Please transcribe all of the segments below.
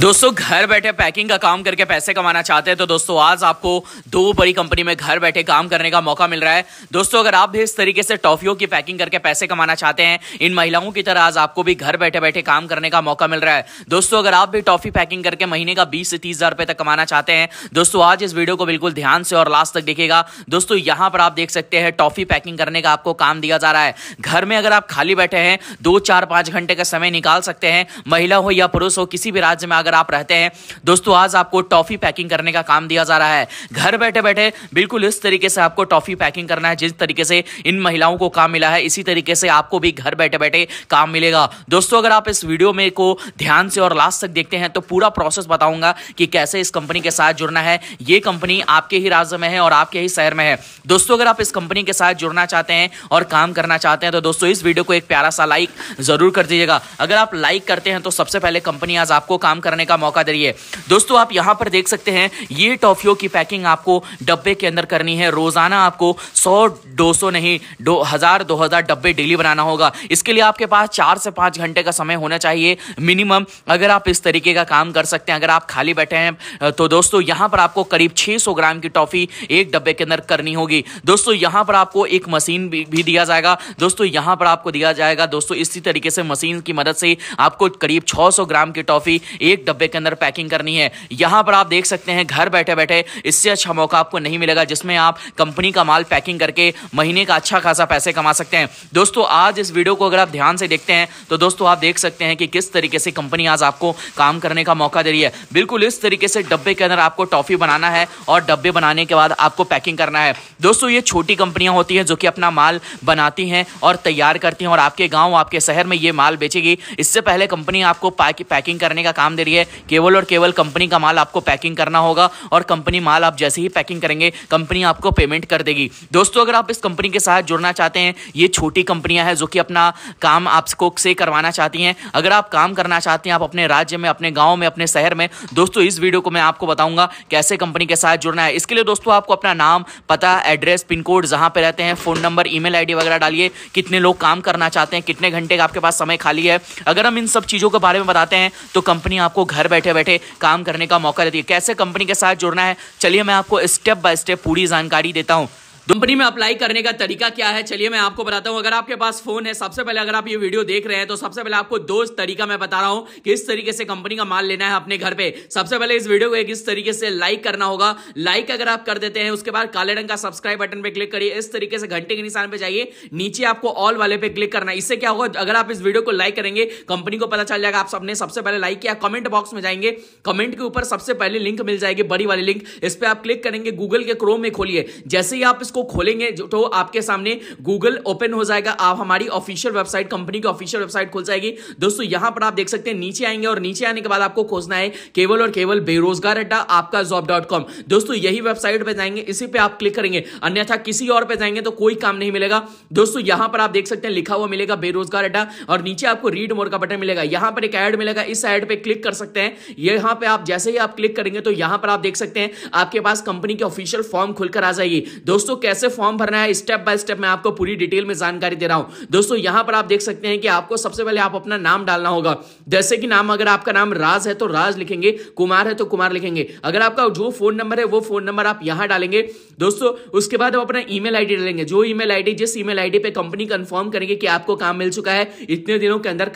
दोस्तों घर बैठे पैकिंग का काम करके पैसे कमाना चाहते हैं तो दोस्तों आज आपको दो बड़ी कंपनी में घर बैठे काम करने का मौका मिल रहा है दोस्तों अगर आप भी इस तरीके से टॉफियों की पैकिंग करके पैसे कमाना चाहते हैं इन महिलाओं की तरह आज आपको भी घर बैठे बैठे काम करने का मौका मिल रहा है दोस्तों अगर आप भी टॉफी पैकिंग करके महीने का बीस से तीस हजार रुपए तक कमाना चाहते हैं दोस्तों आज इस वीडियो को बिल्कुल ध्यान से और लास्ट तक देखेगा दोस्तों यहाँ पर आप देख सकते हैं टॉफी पैकिंग करने का आपको काम दिया जा रहा है घर में अगर आप खाली बैठे हैं दो चार पांच घंटे का समय निकाल सकते हैं महिला हो या पुरुष हो किसी भी राज्य में अगर आप रहते हैं दोस्तों आज आपको टॉफी पैकिंग करने का काम दिया जा रहा है घर बैठे बैठे बिल्कुल इस तरीके से आपको टॉफी पैकिंग करना है जिस तरीके से इन महिलाओं को काम मिला है इसी तरीके से आपको भी घर बैठे बैठे काम मिलेगा दोस्तों अगर आप इस वीडियो में को ध्यान से और लास्ट तक देखते हैं तो पूरा प्रोसेस बताऊंगा कि कैसे इस कंपनी के साथ जुड़ना है ये कंपनी आपके ही राज्य में है और आपके ही शहर में है दोस्तों अगर आप इस कंपनी के साथ जुड़ना चाहते हैं और काम करना चाहते हैं तो दोस्तों इस वीडियो को एक प्यारा सा लाइक जरूर कर दीजिएगा अगर आप लाइक करते हैं तो सबसे पहले कंपनी आज आपको काम करना करने का मौका दीजिए दोस्तों आप यहां पर देख सकते हैं ये टॉफियों की पैकिंग आपको डब्बे के अंदर करनी है रोजाना आपको सौ दो सौ नहीं दो हजार दो हजार डब्बे डेली बनाना होगा इसके लिए आपके पास चार से पांच घंटे का समय होना चाहिए मिनिमम अगर आप इस तरीके का काम कर सकते हैं अगर आप खाली बैठे हैं तो दोस्तों यहां पर आपको करीब छह ग्राम की टॉफी एक डब्बे के अंदर करनी होगी दोस्तों यहां पर आपको एक मशीन भी, दिया जाएगा दोस्तों यहां पर आपको दिया जाएगा दोस्तों इसी तरीके से मशीन की मदद से आपको करीब 600 ग्राम की टॉफी एक डब्बे के अंदर पैकिंग करनी है यहां पर आप देख सकते हैं घर बैठे बैठे इससे अच्छा मौका आपको नहीं मिलेगा जिसमें आप कंपनी का माल पैकिंग करके महीने का अच्छा खासा पैसे कमा सकते हैं दोस्तों आज इस वीडियो को अगर आप ध्यान से देखते हैं तो दोस्तों आप देख सकते हैं कि किस तरीके से कंपनी आज आपको काम करने का मौका दे रही है बिल्कुल इस तरीके से डब्बे के अंदर आपको टॉफी बनाना है और डब्बे बनाने के बाद आपको पैकिंग करना है दोस्तों ये छोटी कंपनियां होती हैं जो कि अपना माल बनाती हैं और तैयार करती हैं और आपके गांव आपके शहर में ये माल बेचेगी इससे पहले कंपनी आपको पैकिंग करने का काम दे रही है है केवल और केवल कंपनी का माल आपको पैकिंग करना होगा और कंपनी माल आप जैसे ही पैकिंग करेंगे कंपनी आपको पेमेंट कर देगी दोस्तों अगर आप इस कंपनी के साथ जुड़ना चाहते हैं ये छोटी कंपनियां हैं जो कि अपना काम आपको से करवाना चाहती हैं अगर आप काम करना चाहते हैं आप अपने राज्य में अपने गाँव में अपने शहर में दोस्तों इस वीडियो को मैं आपको बताऊंगा कैसे कंपनी के साथ जुड़ना है इसके लिए दोस्तों आपको अपना नाम पता एड्रेस पिन कोड जहां पर रहते हैं फ़ोन नंबर ईमेल मेल वगैरह डालिए कितने लोग काम करना चाहते हैं कितने घंटे का आपके पास समय खाली है अगर हम इन सब चीज़ों के बारे में बताते हैं तो कंपनी आपको घर बैठे बैठे काम करने का मौका देती है कैसे कंपनी के साथ जुड़ना है चलिए मैं आपको स्टेप बाय स्टेप पूरी जानकारी देता हूँ कंपनी में अप्लाई करने का तरीका क्या है चलिए मैं आपको बताता हूं अगर आपके पास फोन है सबसे पहले अगर आप ये वीडियो देख रहे हैं तो सबसे पहले आपको दो तरीका मैं बता रहा हूं कि इस तरीके से कंपनी का माल लेना है अपने घर पे सबसे पहले इस वीडियो को एक इस तरीके से लाइक करना होगा लाइक अगर आप कर देते हैं उसके बाद काले रंग का सब्सक्राइब बटन पर क्लिक करिए इस तरीके से घंटे के निशान पर जाइए नीचे आपको ऑल वाले पे क्लिक करना इससे क्या होगा अगर आप इस वीडियो को लाइक करेंगे कंपनी को पता चल जाएगा आप सबने सबसे पहले लाइक किया कमेंट बॉक्स में जाएंगे कमेंट के ऊपर सबसे पहले लिंक मिल जाएगी बड़ी वाली लिंक इस पर आप क्लिक करेंगे गूगल के क्रोम में खोलिए जैसे ही आप को खोलेंगे जो तो आपके सामने गूगल ओपन हो जाएगा आप हमारी ऑफिशियल वेबसाइट कंपनी की ऑफिशियल वेबसाइट खोल जाएगी दोस्तों यहां पर आप देख सकते हैं नीचे आएंगे और नीचे आने के बाद आपको खोजना है केवल और केवल बेरोजगार अड्डा आपका जॉब डॉट कॉम दोस्तों यही वेबसाइट पर जाएंगे इसी पर आप क्लिक करेंगे अन्यथा किसी और पे जाएंगे तो कोई काम नहीं मिलेगा दोस्तों यहां पर आप देख सकते हैं लिखा हुआ मिलेगा बेरोजगार अड्डा और नीचे आपको रीड मोर का बटन मिलेगा यहां पर एक ऐड मिलेगा इस ऐड पे क्लिक कर सकते हैं यहां पे आप जैसे ही आप क्लिक करेंगे तो यहां पर आप देख सकते हैं आपके पास कंपनी की ऑफिशियल फॉर्म खुलकर आ जाएगी दोस्तों कैसे फॉर्म भरना है स्टेप बाय स्टेप मैं आपको पूरी डिटेल में जानकारी दे रहा हूं दोस्तों यहां पर आप देख सकते हैं कि आपको सबसे पहले आप अपना नाम डालना होगा जैसे कि नाम अगर आपका नाम राज है तो राज लिखेंगे कुमार है तो कुमार लिखेंगे अगर आपका जो फोन नंबर है वो फोन नंबर आप यहां डालेंगे दोस्तों उसके बाद आप अपना ईमेल आईडी डालेंगे जो ईमेल आईडी जिस ईमेल आईडी पे कंपनी कंफर्म करेंगे कि आपको काम मिल चुका है इतने दिनों के अंदर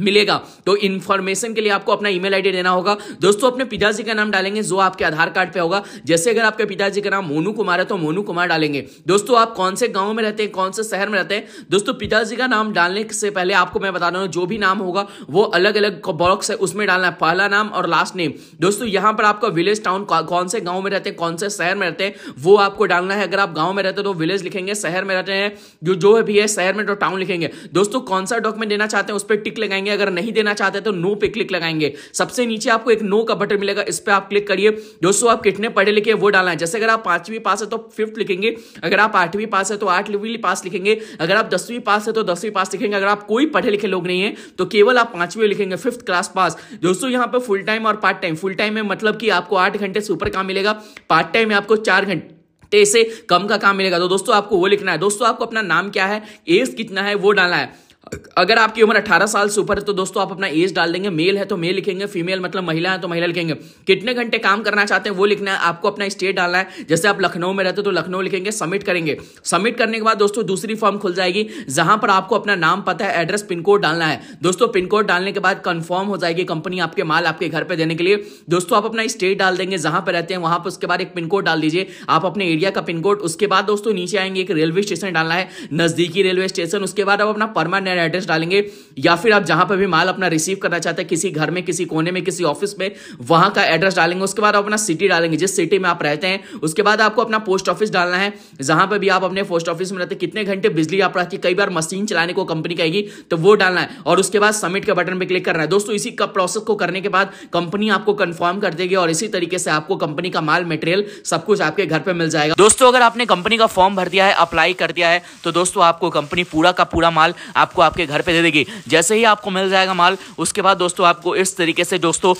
मिलेगा तो इन्फॉर्मेशन के लिए आपको अपना ईमेल आईडी देना होगा दोस्तों अपने पिताजी का नाम डालेंगे जो आपके आधार कार्ड पे होगा जैसे अगर आपके पिताजी का नाम मोनू कुमार है तो मोनू कुमार डालेंगे दोस्तों आप कौन से गांव में रहते हैं कौन से शहर में रहते हैं दोस्तों पिताजी का नाम डालने से पहले आपको मैं बता रहा हूँ जो भी नाम होगा वो अलग अलग बॉक्स है उसमें डालना है पहला नाम और लास्ट नेम दोस्तों यहाँ पर आपका विलेज टाउन कौन से गाँव में रहते हैं कौन से शहर में रहते हैं वो आपको डालना है अगर आप गाँव में रहते हो तो विलेज लिखेंगे शहर में रहते हैं जो जो भी है शहर में तो टाउन लिखेंगे दोस्तों कौन सा डॉक्यूमेंट देना चाहते हैं उस पर टिक लगाएंगे लगाएंगे अगर नहीं देना चाहते तो नो पे क्लिक लगाएंगे सबसे नीचे आपको एक नो का बटन मिलेगा इस पर आप क्लिक करिए दोस्तों आप कितने पढ़े लिखे वो डालना है जैसे अगर आप पांचवी पास है तो फिफ्थ लिखेंगे अगर आप आठवीं पास है तो आठवीं पास लिखेंगे अगर आप दसवीं पास है तो दसवीं पास लिखेंगे अगर आप कोई पढ़े लिखे लोग नहीं है तो केवल आप पांचवी लिखेंगे फिफ्थ क्लास पास दोस्तों यहाँ पे फुल टाइम और पार्ट टाइम फुल टाइम में मतलब कि आपको आठ घंटे सुपर काम मिलेगा पार्ट टाइम में आपको चार घंटे से कम का काम मिलेगा तो दोस्तों आपको वो लिखना है दोस्तों आपको अपना नाम क्या है एज कितना है वो डालना है अगर आपकी उम्र 18 साल से ऊपर है तो दोस्तों आप अपना एज डाल देंगे मेल है तो मेल लिखेंगे फीमेल मतलब महिला है तो महिला लिखेंगे कितने घंटे काम करना चाहते हैं वो लिखना है आपको अपना स्टेट डालना है जैसे आप लखनऊ में रहते हो तो लखनऊ लिखेंगे सबमिट करेंगे सबमिट करने के बाद दोस्तों दूसरी फॉर्म खुल जाएगी जहां पर आपको अपना नाम पता है एड्रेस पिन कोड डालना है दोस्तों पिन कोड डालने के बाद कंफर्म हो जाएगी कंपनी आपके माल आपके घर पर देने के लिए दोस्तों आप अपना स्टेट डाल देंगे जहां पर रहते हैं वहां पर उसके बाद एक पिन कोड डाल दीजिए आप अपने एरिया का पिन कोड उसके बाद दोस्तों नीचे आएंगे एक रेलवे स्टेशन डालना है नजदीकी रेलवे स्टेशन उसके बाद आप अपना परमानेंट अपना एड्रेस डालेंगे या फिर आप जहां पर भी माल अपना रिसीव करना चाहते हैं किसी घर में किसी कोने में किसी ऑफिस में वहां का एड्रेस डालेंगे उसके बाद अपना सिटी डालेंगे जिस सिटी में आप रहते हैं उसके बाद आपको अपना पोस्ट ऑफिस डालना है जहां पर भी आप अपने पोस्ट ऑफिस में रहते कितने घंटे बिजली आप रहती कई बार मशीन चलाने को कंपनी कहेगी तो वो डालना है और उसके बाद सबमिट के बटन पर क्लिक करना है दोस्तों इसी प्रोसेस को करने के बाद कंपनी आपको कंफर्म कर देगी और इसी तरीके से आपको कंपनी का माल मटेरियल सब कुछ आपके घर पर मिल जाएगा दोस्तों अगर आपने कंपनी का फॉर्म भर दिया है अप्लाई कर दिया है तो दोस्तों आपको कंपनी पूरा का पूरा माल आपको आपके घर पे दे देगी जैसे ही आपको मिल जाएगा माल उसके बाद दोस्तों आपको इस तरीके से दोस्तों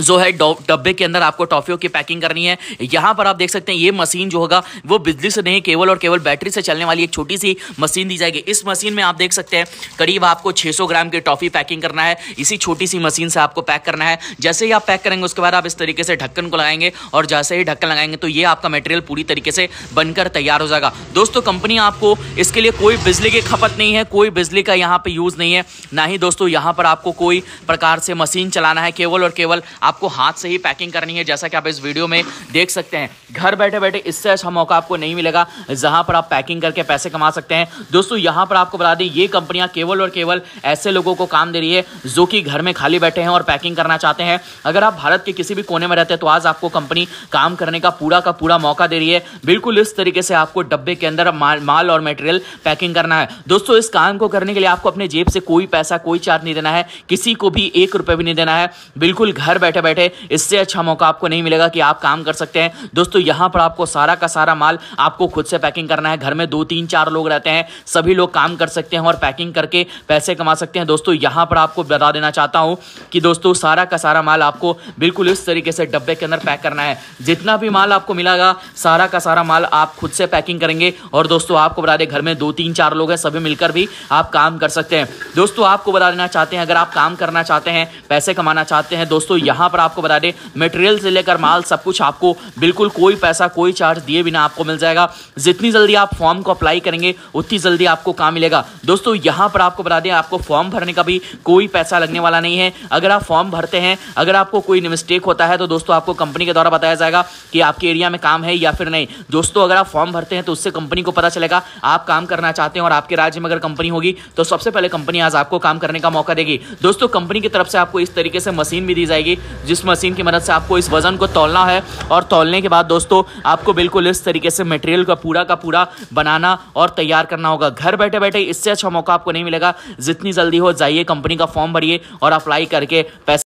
जो है डब्बे के अंदर आपको टॉफियों की पैकिंग करनी है यहाँ पर आप देख सकते हैं ये मशीन जो होगा वो बिजली से नहीं केवल और केवल बैटरी से चलने वाली एक छोटी सी मशीन दी जाएगी इस मशीन में आप देख सकते हैं करीब आपको 600 ग्राम की टॉफी पैकिंग करना है इसी छोटी सी मशीन से आपको पैक करना है जैसे ही आप पैक करेंगे उसके बाद आप इस तरीके से ढक्कन को लगाएंगे और जैसे ही ढक्कन लगाएंगे तो ये आपका मटेरियल पूरी तरीके से बनकर तैयार हो जाएगा दोस्तों कंपनी आपको इसके लिए कोई बिजली की खपत नहीं है कोई बिजली का यहाँ पर यूज़ नहीं है ना ही दोस्तों यहाँ पर आपको कोई प्रकार से मशीन चलाना है केवल और केवल आपको हाथ से ही पैकिंग करनी है जैसा कि आप इस वीडियो में देख सकते हैं घर बैठे बैठे इससे अच्छा मौका आपको नहीं मिलेगा जहां पर आप पैकिंग करके पैसे कमा सकते हैं दोस्तों यहां पर आपको बता दें ये कंपनियां केवल और केवल ऐसे लोगों को काम दे रही है जो कि घर में खाली बैठे हैं और पैकिंग करना चाहते हैं अगर आप भारत के किसी भी कोने में रहते हैं तो आज आपको कंपनी काम करने का पूरा का पूरा मौका दे रही है बिल्कुल इस तरीके से आपको डब्बे के अंदर माल, माल और मेटेरियल पैकिंग करना है दोस्तों इस काम को करने के लिए आपको अपने जेब से कोई पैसा कोई चार्ज नहीं देना है किसी को भी एक रुपये भी नहीं देना है बिल्कुल घर बैठे बैठे बैठे इससे अच्छा मौका आपको नहीं मिलेगा कि आप काम कर सकते हैं दोस्तों यहां पर आपको सारा का सारा माल आपको खुद से पैकिंग करना है घर में दो तीन चार लोग रहते हैं सभी लोग काम कर सकते हैं और पैकिंग करके पैसे कमा सकते हैं दोस्तों यहां पर आपको बता देना चाहता हूं कि दोस्तों सारा का सारा माल आपको बिल्कुल इस तरीके से डब्बे के अंदर पैक करना है जितना भी माल आपको मिलागा सारा का सारा माल आप खुद से पैकिंग करेंगे और दोस्तों आपको बता दें घर में दो तीन चार लोग हैं सभी मिलकर भी आप काम कर सकते हैं दोस्तों आपको बता देना चाहते हैं अगर आप काम करना चाहते हैं पैसे कमाना चाहते हैं दोस्तों यहां यहाँ पर आपको बता दें मटेरियल से लेकर माल सब कुछ आपको बिल्कुल कोई पैसा कोई चार्ज दिए बिना आपको मिल जाएगा जितनी जल्दी आप फॉर्म को अप्लाई करेंगे उतनी जल्दी आपको काम मिलेगा दोस्तों यहाँ पर आपको बता दें आपको फॉर्म भरने का भी कोई पैसा लगने वाला नहीं है अगर आप फॉर्म भरते हैं अगर आपको कोई मिस्टेक होता है तो दोस्तों आपको कंपनी के द्वारा बताया जाएगा कि आपके एरिया में काम है या फिर नहीं दोस्तों अगर आप फॉर्म भरते हैं तो उससे कंपनी को पता चलेगा आप काम करना चाहते हैं और आपके राज्य में अगर कंपनी होगी तो सबसे पहले कंपनी आज आपको काम करने का मौका देगी दोस्तों कंपनी की तरफ से आपको इस तरीके से मशीन भी दी जाएगी जिस मशीन की मदद से आपको इस वज़न को तोलना है और तोलने के बाद दोस्तों आपको बिल्कुल इस तरीके से मटेरियल का पूरा का पूरा बनाना और तैयार करना होगा घर बैठे बैठे इससे अच्छा मौका आपको नहीं मिलेगा जितनी जल्दी हो जाइए कंपनी का फॉर्म भरिए और अप्लाई करके पैसे